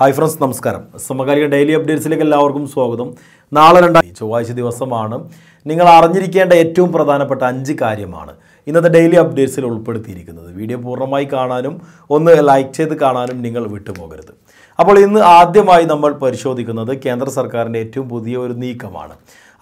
hi friends നമസ്കാരം സമകാലിക daily അപ്ഡേറ്റ്സിലേക്ക് എല്ലാവർക്കും സ്വാഗതം നാളെ രണ്ടായി ചൊവ്വാഴ്ച ദിവസമാണ് നിങ്ങൾ അറിഞ്ഞിരിക്കേണ്ട ഏറ്റവും പ്രധാനപ്പെട്ട അഞ്ച് കാര്യമാണ് ഇന്നത്തെ ഡെയിലി അപ്ഡേറ്റ്സിൽ ഉൾപ്പെടുത്തിയിരിക്കുന്നത് വീഡിയോ പൂർണ്ണമായി കാണാനും ഒന്ന് ലൈക്ക് ചെയ്ത് കാണാനും നിങ്ങൾ വിട്ടുപോകരുത് അപ്പോൾ ഇന്ന് ആദ്യമായി നമ്മൾ പരിശോധിക്കുന്നത് കേന്ദ്ര സർക്കാരിൻ്റെ ഏറ്റവും പുതിയ ഒരു നീക്കമാണ്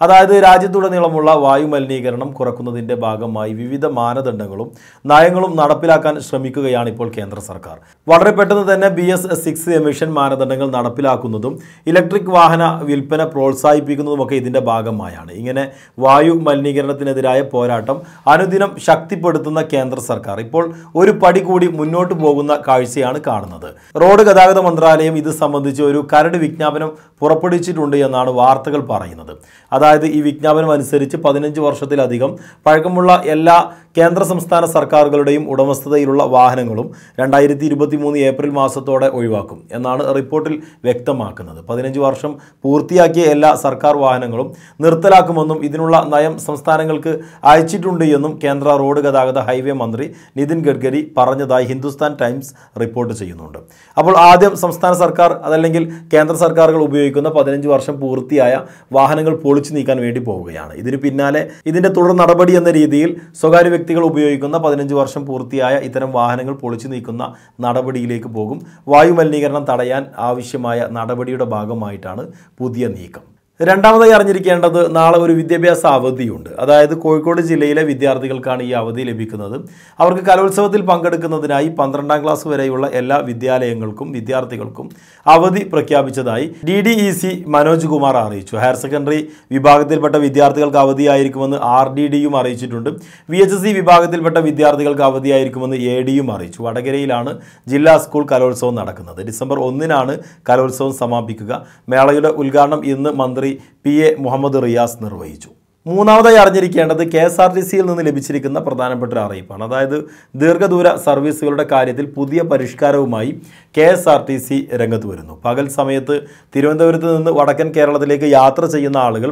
അതായത് രാജ്യത്തുടനീളമുള്ള വായുമലിനീകരണം മലിനീകരണം കുറക്കുന്നതിൻ്റെ ഭാഗമായി വിവിധ മാനദണ്ഡങ്ങളും നയങ്ങളും നടപ്പിലാക്കാൻ ശ്രമിക്കുകയാണ് ഇപ്പോൾ കേന്ദ്ര സർക്കാർ വളരെ പെട്ടെന്ന് തന്നെ ബി എസ് സിക്സ് എമിഷൻ മാനദണ്ഡങ്ങൾ നടപ്പിലാക്കുന്നതും ഇലക്ട്രിക് വാഹന വിൽപ്പന പ്രോത്സാഹിപ്പിക്കുന്നതുമൊക്കെ ഇതിൻ്റെ ഭാഗമായാണ് ഇങ്ങനെ വായു മലിനീകരണത്തിനെതിരായ പോരാട്ടം അനുദിനം ശക്തിപ്പെടുത്തുന്ന കേന്ദ്ര സർക്കാർ ഇപ്പോൾ ഒരു പടി കൂടി മുന്നോട്ട് പോകുന്ന കാഴ്ചയാണ് കാണുന്നത് റോഡ് ഗതാഗത മന്ത്രാലയം ഇത് സംബന്ധിച്ച് ഒരു കരട് വിജ്ഞാപനം പുറപ്പെടുവിച്ചിട്ടുണ്ട് എന്നാണ് വാർത്തകൾ പറയുന്നത് അതായത് അതായത് ഈ വിജ്ഞാപനം അനുസരിച്ച് പതിനഞ്ച് വർഷത്തിലധികം പഴക്കമുള്ള എല്ലാ കേന്ദ്ര സംസ്ഥാന സർക്കാരുകളുടെയും ഉടമസ്ഥതയിലുള്ള വാഹനങ്ങളും രണ്ടായിരത്തി ഇരുപത്തി മൂന്ന് ഏപ്രിൽ മാസത്തോടെ ഒഴിവാക്കും എന്നാണ് റിപ്പോർട്ടിൽ വ്യക്തമാക്കുന്നത് പതിനഞ്ച് വർഷം പൂർത്തിയാക്കിയ എല്ലാ സർക്കാർ വാഹനങ്ങളും നിർത്തലാക്കുമെന്നും ഇതിനുള്ള നയം സംസ്ഥാനങ്ങൾക്ക് അയച്ചിട്ടുണ്ട് എന്നും കേന്ദ്ര റോഡ് ഗതാഗത ഹൈവേ മന്ത്രി നിതിൻ ഗഡ്കരി പറഞ്ഞതായി ഹിന്ദുസ്ഥാൻ ടൈംസ് റിപ്പോർട്ട് ചെയ്യുന്നുണ്ട് അപ്പോൾ ആദ്യം സംസ്ഥാന സർക്കാർ അതല്ലെങ്കിൽ കേന്ദ്ര സർക്കാരുകൾ ഉപയോഗിക്കുന്ന പതിനഞ്ച് വർഷം പൂർത്തിയായ വാഹനങ്ങൾ പൊളിച്ചു നീക്കാൻ വേണ്ടി പോവുകയാണ് ഇതിന് പിന്നാലെ ഇതിന്റെ തുടർ നടപടി എന്ന രീതിയിൽ സ്വകാര്യ വ്യക്തി വ്യക്തികൾ ഉപയോഗിക്കുന്ന പതിനഞ്ച് വർഷം പൂർത്തിയായ ഇത്തരം വാഹനങ്ങൾ പൊളിച്ചു നീക്കുന്ന നടപടിയിലേക്ക് പോകും വായു മലിനീകരണം തടയാൻ ആവശ്യമായ നടപടിയുടെ ഭാഗമായിട്ടാണ് പുതിയ നീക്കം രണ്ടാമതായി അറിഞ്ഞിരിക്കേണ്ടത് നാളെ ഒരു വിദ്യാഭ്യാസ അവധിയുണ്ട് അതായത് കോഴിക്കോട് ജില്ലയിലെ വിദ്യാർത്ഥികൾക്കാണ് ഈ അവധി ലഭിക്കുന്നത് അവർക്ക് കലോത്സവത്തിൽ പങ്കെടുക്കുന്നതിനായി പന്ത്രണ്ടാം ക്ലാസ് വരെയുള്ള എല്ലാ വിദ്യാലയങ്ങൾക്കും വിദ്യാർത്ഥികൾക്കും അവധി പ്രഖ്യാപിച്ചതായി D D E C Manoj Kumar അറിയിച്ചു ഹയർ സെക്കൻഡറി വിഭാഗത്തിൽപ്പെട്ട വിദ്യാർത്ഥികൾക്ക് അവധിയായിരിക്കുമെന്ന് ആർ ഡി ഡിയും അറിയിച്ചിട്ടുണ്ട് വി എച്ച് സി വിഭാഗത്തിൽപ്പെട്ട വിദ്യാർത്ഥികൾക്ക് അവധിയായിരിക്കുമെന്ന് എ ഡിയും അറിയിച്ചു വടകരയിലാണ് ജില്ലാ സ്കൂൾ കലോത്സവം നടക്കുന്നത് ഡിസംബർ ഒന്നിനാണ് കലോത്സവം സമാപിക്കുക മേളയുടെ ഉദ്ഘാടനം ഇന്ന് മന്ത്രി secretary P A Muhammad Riyas നിർവഹിച്ചു മൂന്നാമതായി അറിഞ്ഞിരിക്കേണ്ടത് കെ എസ് ആർ ടി സിയിൽ നിന്ന് ലഭിച്ചിരിക്കുന്ന പ്രധാനപ്പെട്ട ഒരു അറിയിപ്പാണ് അതായത് ദീർഘദൂര സർവീസുകളുടെ കാര്യത്തിൽ പുതിയ പരിഷ്കാരവുമായി K S R T C രംഗത്ത് വരുന്നു പകൽ സമയത്ത് തിരുവനന്തപുരത്ത് നിന്ന് വടക്കൻ കേരളത്തിലേക്ക് യാത്ര ചെയ്യുന്ന ആളുകൾ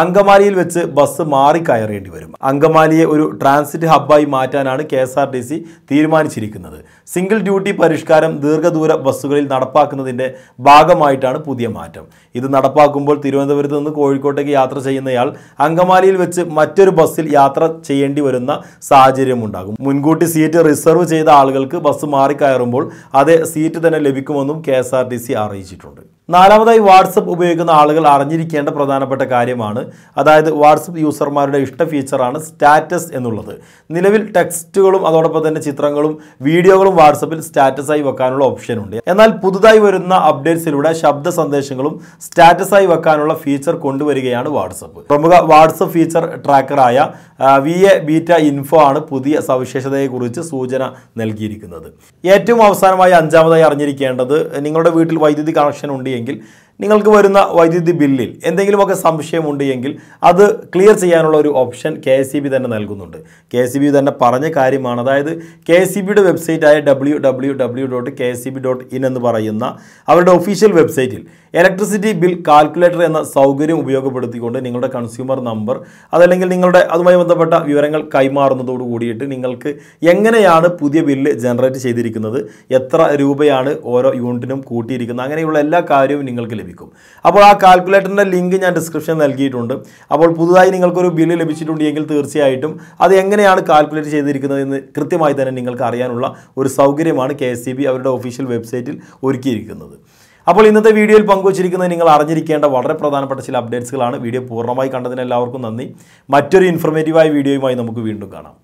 അങ്കമാലിയിൽ വെച്ച് ബസ് മാറിക്കയറേണ്ടി വരും അങ്കമാലിയെ ഒരു ട്രാൻസിറ്റ് ഹബ്ബായി മാറ്റാനാണ് K S R T C തീരുമാനിച്ചിരിക്കുന്നത് സിംഗിൾ ഡ്യൂട്ടി പരിഷ്കാരം ദീർഘദൂര ബസ്സുകളിൽ നടപ്പാക്കുന്നതിൻ്റെ ഭാഗമായിട്ടാണ് പുതിയ മാറ്റം ഇത് നടപ്പാക്കുമ്പോൾ തിരുവനന്തപുരത്ത് നിന്ന് കോഴിക്കോട്ടേക്ക് യാത്ര ചെയ്യുന്നയാൾ അങ്കമാലിയിൽ വെച്ച് മറ്റൊരു ബസ്സിൽ യാത്ര ചെയ്യേണ്ടി വരുന്ന സാഹചര്യം ഉണ്ടാകും മുൻകൂട്ടി സീറ്റ് റിസർവ് ചെയ്ത ആളുകൾക്ക് ബസ് മാറിക്കയറുമ്പോൾ അതേ സീറ്റ് തന്നെ ലഭിക്കുമെന്നും കെ അറിയിച്ചിട്ടുണ്ട് നാലാമതായി വാട്സപ്പ് ഉപയോഗിക്കുന്ന ആളുകൾ അറിഞ്ഞിരിക്കേണ്ട പ്രധാനപ്പെട്ട കാര്യമാണ് ഫീച്ചറാണ് അതായത് വാട്സപ്പ് യൂസർമാരുടെ ഇഷ്ട ഫീച്ചറാണ് സ്റ്റാറ്റസ് എന്നുള്ളത് നിലവിൽ ടെക്സ്റ്റുകളും അതോടൊപ്പം തന്നെ ചിത്രങ്ങളും വീഡിയോകളും വാട്സപ്പിൽ സ്റ്റാറ്റസായി വെക്കാനുള്ള ഓപ്ഷനുണ്ട് എന്നാൽ പുതുതായി വരുന്ന അപ്ഡേറ്റ്സിലൂടെ ശബ്ദ സന്ദേശങ്ങളും സ്റ്റാറ്റസായി വെക്കാനുള്ള ഫീച്ചർ കൊണ്ടുവരികയാണ് വാട്സപ്പ് പ്രമുഖ വാട്സപ്പ് ഫീച്ചർ ട്രാക്കറായ വി എ ബീറ്റ ഇൻഫോ ആണ് പുതിയ സവിശേഷതയെക്കുറിച്ച് സൂചന നൽകിയിരിക്കുന്നത് ഏറ്റവും അവസാനമായി അഞ്ചാമതായി അറിഞ്ഞിരിക്കേണ്ടത് നിങ്ങളുടെ വീട്ടിൽ വൈദ്യുതി കണക്ഷൻ ഉണ്ട് എങ്കിൽ നിങ്ങൾക്ക് വരുന്ന വൈദ്യുതി ബില്ലിൽ എന്തെങ്കിലുമൊക്കെ സംശയമുണ്ട് എങ്കിൽ അത് ക്ലിയർ ചെയ്യാനുള്ള ഒരു ഓപ്ഷൻ കെ എസ് തന്നെ നൽകുന്നുണ്ട് കെ എസ് e തന്നെ പറഞ്ഞ കാര്യമാണ് അതായത് കെ എസ് സി ബിയുടെ വെബ്സൈറ്റായ W W W dot K S C B dot in എന്ന് പറയുന്ന അവരുടെ ഒഫീഷ്യൽ വെബ്സൈറ്റിൽ ഇലക്ട്രിസിറ്റി ബിൽ കാൽക്കുലേറ്റർ എന്ന സൗകര്യം ഉപയോഗപ്പെടുത്തിക്കൊണ്ട് നിങ്ങളുടെ കൺസ്യൂമർ നമ്പർ അതല്ലെങ്കിൽ നിങ്ങളുടെ അതുമായി ബന്ധപ്പെട്ട വിവരങ്ങൾ കൈമാറുന്നതോട് കൂടിയിട്ട് നിങ്ങൾക്ക് എങ്ങനെയാണ് പുതിയ ബില്ല് ജനറേറ്റ് ചെയ്തിരിക്കുന്നത് എത്ര രൂപയാണ് ഓരോ യൂണിറ്റിനും കൂട്ടിയിരിക്കുന്നത് അങ്ങനെയുള്ള എല്ലാ കാര്യവും നിങ്ങൾക്ക് ലഭിക്കും ലഭിക്കും അപ്പോൾ ആ കാൽക്കുലേറ്ററിൻ്റെ ലിങ്ക് ഞാൻ ഡിസ്ക്രിപ്ഷൻ നൽകിയിട്ടുണ്ട് അപ്പോൾ പുതുതായി നിങ്ങൾക്കൊരു ബില്ല് ലഭിച്ചിട്ടുണ്ടെങ്കിൽ തീർച്ചയായിട്ടും അത് എങ്ങനെയാണ് കാൽക്കുലേറ്റ് ചെയ്തിരിക്കുന്നത് എന്ന് കൃത്യമായി തന്നെ നിങ്ങൾക്ക് അറിയാനുള്ള ഒരു സൗകര്യമാണ് കെ അവരുടെ ഒഫീഷ്യൽ വെബ്സൈറ്റിൽ ഒരുക്കിയിരിക്കുന്നത് അപ്പോൾ ഇന്നത്തെ വീഡിയോയിൽ പങ്കുവച്ചിരിക്കുന്നത് നിങ്ങൾ അറിഞ്ഞിരിക്കേണ്ട വളരെ പ്രധാനപ്പെട്ട ചില അപ്ഡേറ്റ്സുകളാണ് വീഡിയോ പൂർണ്ണമായി കണ്ടതിന് എല്ലാവർക്കും നന്ദി മറ്റൊരു ഇൻഫർമേറ്റീവായ വീഡിയോയുമായി നമുക്ക് വീണ്ടും കാണാം